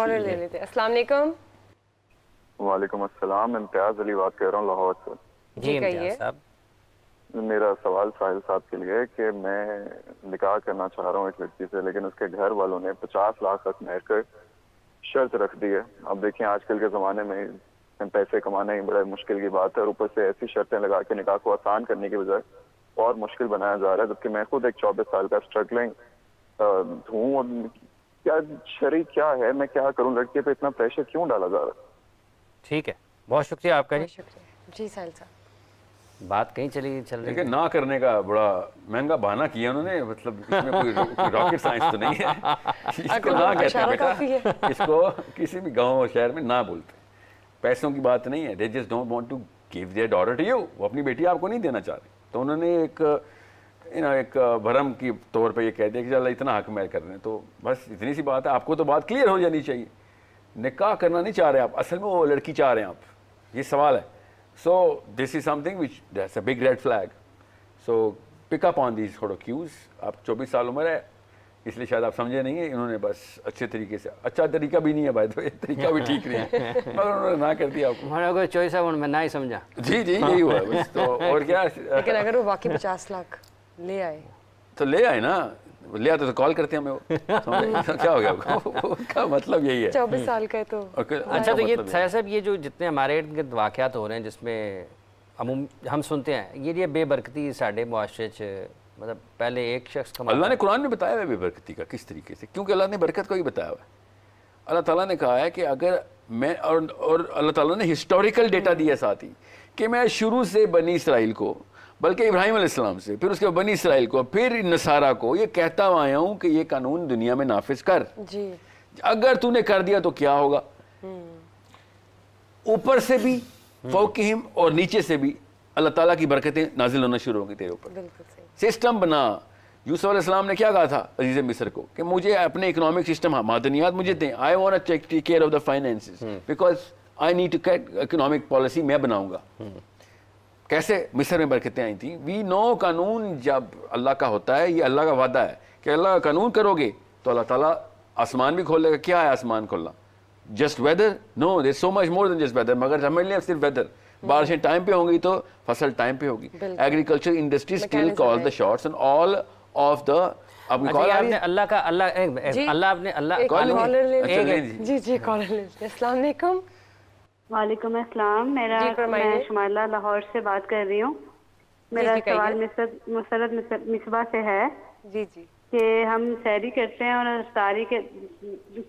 Order ले लेते हैं अस्सलाम वालेकुम वालेकुम अस्सलाम इम्तियाज अली बात कर रहा हूँ लाहौर से जी कहिए मेरा सवाल साहिल साहब के लिए कि मैं निकाह करना चाह रहा हूँ एक लड़की से लेकिन उसके घर वालों ने पचास लाख तक मेहर कर शर्त रख दी है अब देखिए आजकल के ज़माने में पैसे कमाना ही बड़ा मुश्किल की बात है और ऊपर से ऐसी शर्तें लगा के निकाह को आसान करने के बजाय और मुश्किल बनाया जा रहा है जबकि मैं खुद एक चौबीस साल का स्ट्रगलिंग हूँ और क्या शरीर क्या है मैं क्या करूं लड़के पे इतना प्रेशर क्यों डाला जा रहा है ठीक है बहुत शुक्रिया आपका जी शुक्रिया जी साहिल साहब बात कहीं चली चल रही है ना करने का बड़ा महंगा बहाना किया उन्होंने मतलब इसमें कोई रॉकेट साइंस तो नहीं है इसको ना अच्छा, कहते हैं अच्छा, बेटा इसको किसी भी गांव और शहर में ना बोलते पैसों की बात नहीं है they just don't want to give their daughter to you वो अपनी बेटी आपको नहीं देना चाह रहे तो उन्होंने एक यू नो एक भरम की तौर पे ये कह दिया कि चल इतना हक मैं कर रहे हैं तो बस इतनी सी बात है आपको तो बात क्लियर हो जानी चाहिए निकाह करना नहीं चाह रहे आप असल में वो लड़की चाह रहे हैं आप ये सवाल है so this is something which that's a big red flag so up on these थोड़ा क्यूज़ आप चौबीस साल उम्र है इसलिए शायद आप समझे नहीं है इन्होंने बस अच्छे तरीके से अच्छा तरीका भी नहीं है भाई तो ये तरीका भी ठीक नहीं है मगर उन्होंने ना कर दिया आपको चॉइस है ना ही समझा जी जी यही हुआ तो और क्या लेकिन अगर वो बाकी पचास लाख ले आए तो ले आए ना ले आते तो कॉल करते हैं हमें वो क्या हो गया उसका मतलब यही है चौबीस साल का है तो अच्छा तो ये मतलब सया साहब ये जो जितने हमारे इर्द हो रहे हैं जिसमें हम सुनते हैं ये ये बेबरकती साढ़े मुआशरे मतलब पहले एक शख्स का अल्लाह ने कुरान में बताया हुआ बेबरकती का किस तरीके से क्योंकि अल्लाह ने बरकत को ही बताया हुआ अल्लाह ताला ने कहा है कि अगर मैं और और अल्लाह ताला ने हिस्टोरिकल डेटा दिया साथ ही कि मैं शुरू से बनी इसराइल को बल्कि इब्राहिम आसमाम से फिर उसके बनी इसराइल को फिर नसारा को ये कहता हुआ आया हूँ कि ये कानून दुनिया में नाफिज कर जी अगर तूने कर दिया तो क्या होगा हम्म। ऊपर से भी फोकहिम और नीचे से भी अल्लाह ताला की बरकतें नाजिल होना शुरू होंगी तेरे ऊपर सिस्टम बना यूसुफ अलैहिस्सलाम ने क्या कहा था अजीज मिस्र को कि मुझे अपने इकोनॉमिक सिस्टम हाँ, मादनियात मुझे दें I want take care of the finance because I need to cat economic policy मैं बनाऊंगा हम्म। कैसे मिस्र में बरकतें आई थी वी नो कानून जब अल्लाह का होता है ये अल्लाह का वादा है कि अल्लाह का कानून करोगे तो अल्लाह ताला आसमान भी खोलेगा क्या है आसमान खोलना just weather no they so much more than just weather मगर समझ लिया सिर्फ वेदर hmm. बारिशें टाइम पे होंगी तो फसल टाइम पे होगी agriculture industry still call the shorts and all of the आपने अल्लाह का अल्लाह अल्लाह आपने अल्लाह कॉल अच्छा, जी जी कॉलर हाँ। अस्सलाम वालेकुम वालेकुम अस्सलाम मेरा मैं शुमाला लाहौर से बात कर रही हूँ मेरा सवाल मुसरत मिसबा से है जी जी कि हम सैरी करते हैं और सारी के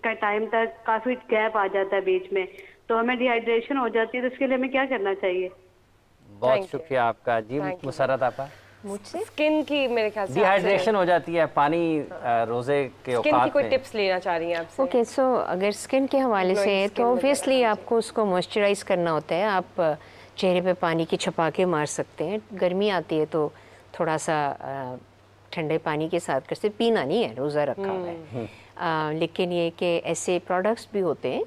का टाइम तक काफ़ी गैप आ जाता है बीच में तो हमें डिहाइड्रेशन हो जाती है तो उसके लिए हमें क्या करना चाहिए बहुत शुक्रिया आपका जी मुसरत आपका स्किन की मेरे ख्याल से डिहाइड्रेशन हो जाती है पानी रोजे के स्किन की कोई टिप्स लेना चाह रही हैं आप ओके सो अगर स्किन के हवाले से है तो ऑब्वियसली आपको उसको मॉइस्चराइज करना होता है आप चेहरे पे पानी की छपा के मार सकते हैं गर्मी आती है तो थोड़ा सा ठंडे पानी के साथ करते पीना नहीं है रोज़ा रखा हुआ है हम्म। लेकिन ये कि ऐसे प्रोडक्ट्स भी होते हैं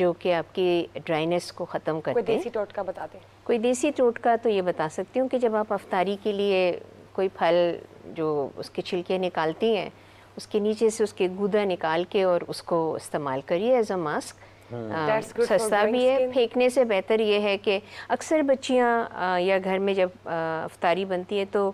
जो कि आपकी ड्राइनेस को ख़त्म करते हैं देसी टोटका बताते हैं कोई देसी टोटका तो ये बता सकती हूँ कि जब आप अफतारी के लिए कोई फल जो उसके छिलके निकालती हैं उसके नीचे से उसके गुदा निकाल के और उसको इस्तेमाल करिए एज अ मास्क सस्ता भी है फेंकने से बेहतर ये है कि अक्सर बच्चियाँ या घर में जब अफतारी बनती है तो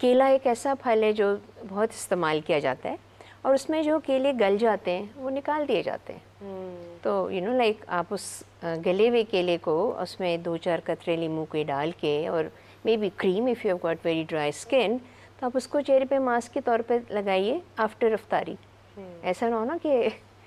केला एक ऐसा फल है जो बहुत इस्तेमाल किया जाता है और उसमें जो केले गल जाते हैं वो निकाल दिए जाते हैं हम्म। तो यू नो लाइक आप उस गले हुए केले को उसमें दो चार कतरे नींबू के डाल के और maybe cream if you have got very dry skin तो आप उसको चेहरे पे मास्क के तौर पे लगाइए आफ्टर रफ्तारी हम्म। ऐसा ना हो ना कि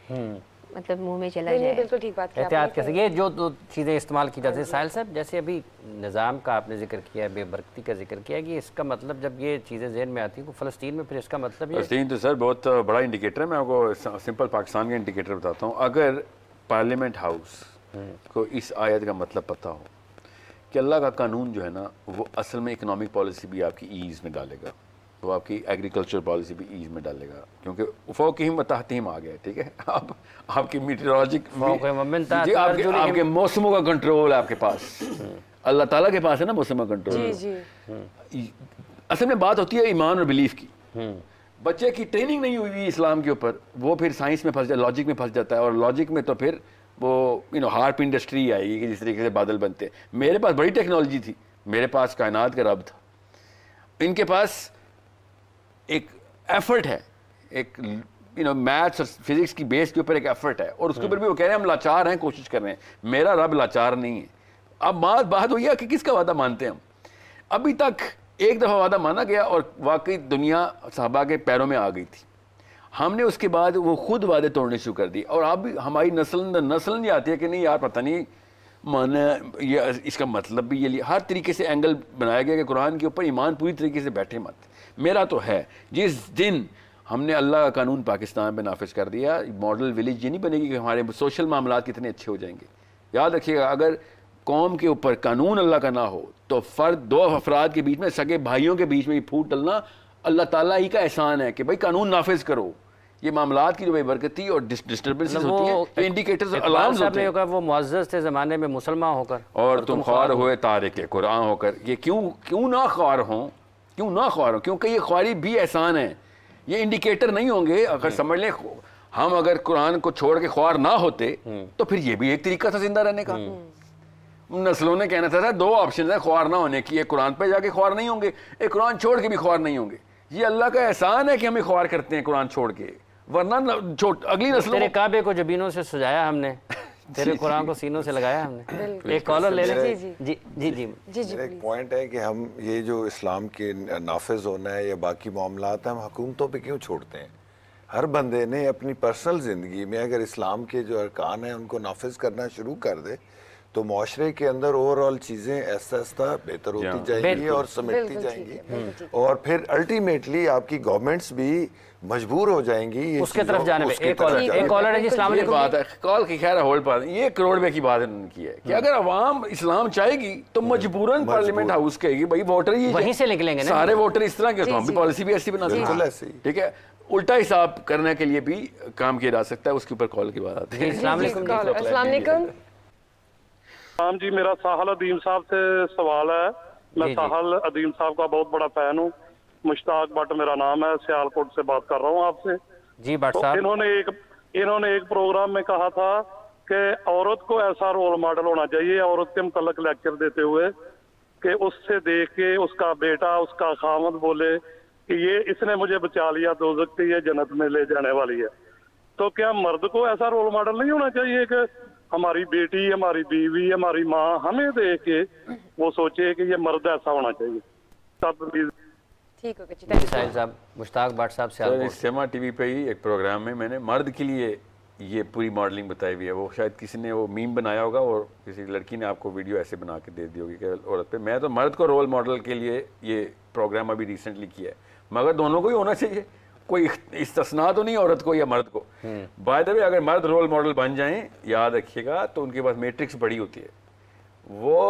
हम्म। मतलब मुंह में चला जाए बिल्कुल ठीक बात एहतियात कैसे ये जो दो चीज़ें इस्तेमाल की जाती है हाँ साहिल साहब जैसे अभी निज़ाम का आपने जिक्र किया है बेबरकती का जिक्र किया कि इसका मतलब जब ये चीज़ें जहन में आती हैं तो फ़लस्तीन में फिर इसका मतलब फ़लस्तीन तो सर बहुत बड़ा इंडिकेटर है मैं आपको सिंपल पाकिस्तान का इंडिकेटर बताता हूँ अगर पार्लियामेंट हाउस को इस आयत का मतलब पता हो कि अल्लाह का कानून जो है ना वो असल में इकनॉमिक पॉलिसी भी आपकी ईज में डालेगा तो आपकी एग्रीकल्चर पॉलिसी भी ईज में डालेगा क्योंकि ही तहतीम आ गया ठीक है आप आपकी मीटरोलॉजिक तो आपके, आपके मौसमों का कंट्रोल आपके पास हम्म। अल्लाह ताला के पास है ना मौसम का कंट्रोल असल में बात होती है ईमान और बिलीफ की हम्म। बच्चे की ट्रेनिंग नहीं हुई हुई इस्लाम के ऊपर वो फिर साइंस में फंस जाए लॉजिक में फंस जाता है और लॉजिक में तो फिर वो यू नो हार्प इंडस्ट्री आएगी कि जिस तरीके से बादल बनते हैं मेरे पास बड़ी टेक्नोलॉजी थी मेरे पास कायनात का रब था इनके पास एक एफर्ट है एक यू नो मैथ्स और फिजिक्स की बेस के ऊपर एक एफर्ट है और उसके ऊपर भी वो कह रहे हैं हम लाचार हैं कोशिश कर रहे हैं मेरा रब लाचार नहीं है अब बात बात हुई है कि किसका वादा मानते हैं हम अभी तक एक दफ़ा वादा माना गया और वाकई दुनिया साहबा के पैरों में आ गई थी हमने उसके बाद वो खुद वादे तोड़ने शुरू कर दिए और अब हमारी नस्ल नस्ल नहीं आती है कि नहीं यार पता नहीं माना ये इसका मतलब भी ये लिया हर तरीके से एंगल बनाया गया कि कुरान के ऊपर ईमान पूरी तरीके से बैठे मत मेरा तो है जिस दिन हमने अल्लाह का कानून पाकिस्तान में नाफिज कर दिया मॉडल विलेज ये नहीं बनेगी कि हमारे सोशल मामला कितने अच्छे हो जाएंगे याद रखिएगा अगर कौम के ऊपर कानून अल्लाह का ना हो तो फ़र्द दो अफराद के बीच में सगे भाइयों के बीच में फूट डलना अल्लाह ताला ही का एहसान है कि भाई कानून नाफिज करो ये मामला की जो बेबरकती और डिस्टर्बेंस मतलब होती है इंडिकेटर्स अलार्म्स होते हैं वो तो मुआजस थे ज़माने में मुसलमान होकर और, तुम ख्वार हुए तारिक कुरान होकर ये क्यों क्यों ना ख्वार हों क्यों ना ख्वार हों क्योंकि ये ख्वारी भी एहसान है ये इंडिकेटर नहीं होंगे अगर हम्म। समझ लें हम अगर कुरान को छोड़ के ख्वार ना होते हम्म। तो फिर ये भी एक तरीका था जिंदा रहने का हम्म। नस्लों ने कहना था दो ऑप्शन है ख्वार ना होने की एक कुरान पर जाके ख्वार नहीं होंगे एक कुरान छोड़ के भी ख्वार नहीं होंगे ये अल्लाह का एहसान है कि हमें ख्वार करते हैं कुरान छोड़ के वरना अगली नस्ल तेरे काबे को जबीनों से सजाया हमने तेरे कुरान को सीनों से लगाया हमने एक कॉलर ले लें जी जी जी जी जी एक पॉइंट है कि हम ये जो इस्लाम के नाफिज होना है या बाकी मामला है हम हुकूमतों पे क्यों छोड़ते हैं हर बंदे ने अपनी पर्सनल ज़िंदगी में अगर इस्लाम के जो अरकान हैं उनको नाफिज करना शुरू कर दे तो माशरे के अंदर ओवरऑल चीज़ें ऐसा ऐसा बेहतर होती जाएंगी और समेटती जाएंगी और फिर अल्टीमेटली आपकी गवर्नमेंट्स भी मजबूर हो जाएंगी उसके तरफ जाने में एक कॉलर एक कॉलर है इस्लाम की बात है कॉल की खैर होल्ड पर ये करोड़ रुपए की बात इन्होंने की है कि हम्म। अगर अवाम इस्लाम चाहेगी तो हम्म। मजबूरन पार्लियामेंट हाउस कहेगी भाई वोटर ही वहीं से निकलेंगे सारे वोटर इस तरह के तो हम भी पॉलिसी भी ऐसी बना सकते हैं ठीक है उल्टा हिसाब करने के लिए भी काम किया जा सकता है उसके ऊपर कॉल की बात आती है राम जी मेरा साहल अदीम साहब से सवाल है मैं साहल अदीम साहब का बहुत बड़ा फैन हूँ मुश्ताक भट्ट मेरा नाम है सियालकोट से बात कर रहा हूँ आपसे जी भट्ट तो इन्होंने एक इन्होंने एक प्रोग्राम में कहा था कि औरत को ऐसा रोल मॉडल होना चाहिए औरत के मुतलक लेक्चर देते हुए कि उससे देख के उसका बेटा उसका खामद बोले कि ये इसने मुझे बचा लिया दो सकती ये जन्नत में ले जाने वाली है तो क्या मर्द को ऐसा रोल मॉडल नहीं होना चाहिए कि हमारी बेटी हमारी बीवी हमारी माँ हमें देख के वो सोचे कि ये मर्द ऐसा होना चाहिए सब ठीक साहब मुश्ताक भट्ट साहब से सिमा टीवी पे ही एक प्रोग्राम में मैंने मर्द के लिए ये पूरी मॉडलिंग बताई हुई है वो शायद किसी ने वो मीम बनाया होगा और किसी लड़की ने आपको वीडियो ऐसे बना के दे दी होगी कि औरत पे मैं तो मर्द को रोल मॉडल के लिए ये प्रोग्राम अभी रिसेंटली किया है मगर दोनों को ही होना चाहिए कोई इस्तना तो नहीं औरत को या मर्द को बाय द वे अगर मर्द रोल मॉडल बन जाएं याद रखिएगा तो उनके पास मैट्रिक्स बड़ी होती है वो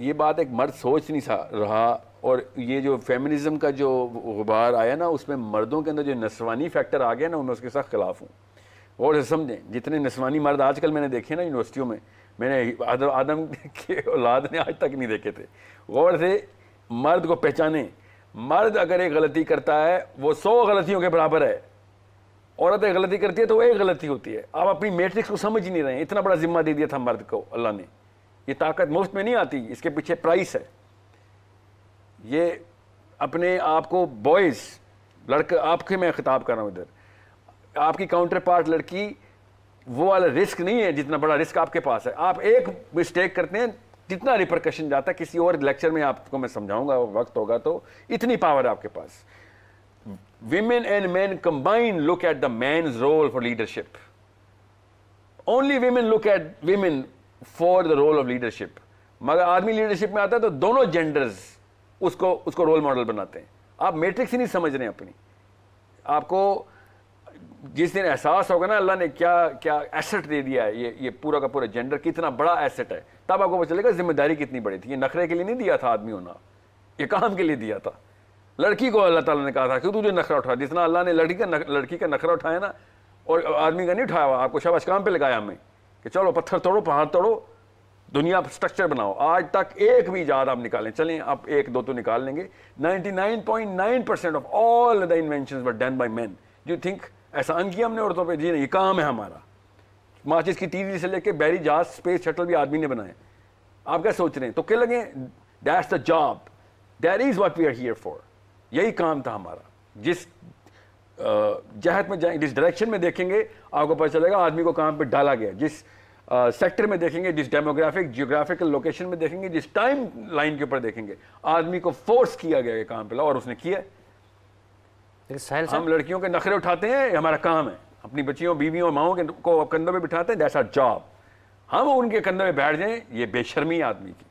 ये बात एक मर्द सोच नहीं सा रहा और ये जो फेमिनिज्म का जो गुबार आया ना उसमें मर्दों के अंदर जो नस्वानी फैक्टर आ गया ना उनमें उसके साथ खिलाफ हूँ और समझें जितने नस्वानी मर्द आजकल मैंने देखे ना यूनिवर्सिटियों में मैंने आदम, आदम के औलाद ने आज तक नहीं देखे थे गौर से मर्द को पहचाने मर्द अगर एक गलती करता है वो सौ गलतियों के बराबर है औरत एक गलती करती है तो वो एक गलती होती है आप अपनी मैट्रिक्स को समझ ही नहीं रहे इतना बड़ा जिम्मा दे दिया था मर्द को अल्लाह ने ये ताकत मुफ्त में नहीं आती इसके पीछे प्राइस है ये अपने आप को बॉयज़ लड़का आपके मैं खिताब कर रहा हूँ इधर आपकी काउंटर पार्ट लड़की वो वाला रिस्क नहीं है जितना बड़ा रिस्क आपके पास है आप एक मिस्टेक करते हैं जितना रिप्रकशन जाता है किसी और लेक्चर में आपको मैं समझाऊंगा वक्त होगा तो इतनी पावर आपके पास women and man combine look at the man role for leadership only women look at women for the role of leadership मगर आदमी लीडरशिप में आता है तो दोनों जेंडर्स उसको उसको रोल मॉडल बनाते हैं आप मैट्रिक्स ही नहीं समझ रहे हैं अपनी आपको जिस दिन एहसास होगा ना अल्लाह ने क्या क्या एसेट दे दिया है ये ये पूरा का पूरा जेंडर कितना बड़ा एसेट है तब आपको पता चलेगा जिम्मेदारी कितनी बड़ी थी ये नखरे के लिए नहीं दिया था आदमी होना ये काम के लिए दिया था लड़की को अल्लाह ताला ने कहा था कि तुझे नखरा उठा जितना अल्लाह ने लड़की का नख, लड़की का नखरा उठाया ना और आदमी का नहीं उठाया हुआ आपको शाबाश काम पर लगाया हमें कि चलो पत्थर तोड़ो पहाड़ तोड़ो दुनिया स्ट्रक्चर बनाओ आज तक एक भी ईजाद आप निकालें चलें आप एक दो तो निकाल लेंगे nine percent of all the invention were done by man you think एहसान किया हमने औरतों पे जी नहीं काम है हमारा माचिस की तीजी से लेके बैरी जहाज स्पेस शटल भी आदमी ने बनाए आप क्या सोच रहे हैं तो क्या लगे that's the job that is what we are here for यही काम था हमारा जिस जहत में जाए जिस डायरेक्शन में देखेंगे आपको पता चलेगा आदमी को काम पर डाला गया जिस सेक्टर में देखेंगे जिस डेमोग्राफिक जियोग्राफिकल लोकेशन में देखेंगे जिस टाइम लाइन के ऊपर देखेंगे आदमी को फोर्स किया गया काम पे और उसने किया लेकिन हम लड़कियों के नखरे उठाते हैं हमारा काम है अपनी बच्चियों बीवियों माओ के को कंधों में बिठाते हैं जैसा जॉब हम उनके कंधे में बैठ जाएं ये बेशर्मी आदमी की